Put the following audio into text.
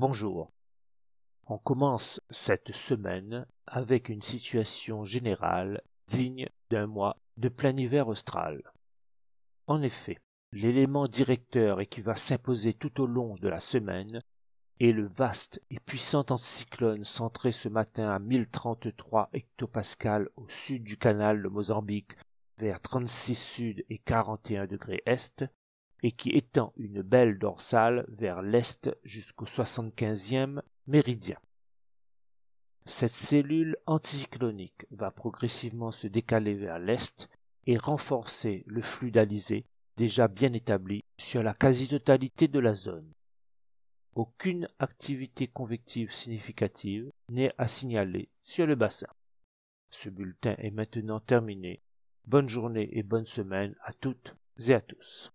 Bonjour. On commence cette semaine avec une situation générale digne d'un mois de plein hiver austral. En effet, l'élément directeur et qui va s'imposer tout au long de la semaine est le vaste et puissant anticyclone centré ce matin à 1033 hectopascales au sud du canal de Mozambique vers 36 sud et 41 degrés est et qui étend une belle dorsale vers l'est jusqu'au 75e méridien. Cette cellule anticyclonique va progressivement se décaler vers l'est et renforcer le flux d'alizé déjà bien établi sur la quasi-totalité de la zone. Aucune activité convective significative n'est à signaler sur le bassin. Ce bulletin est maintenant terminé. Bonne journée et bonne semaine à toutes et à tous.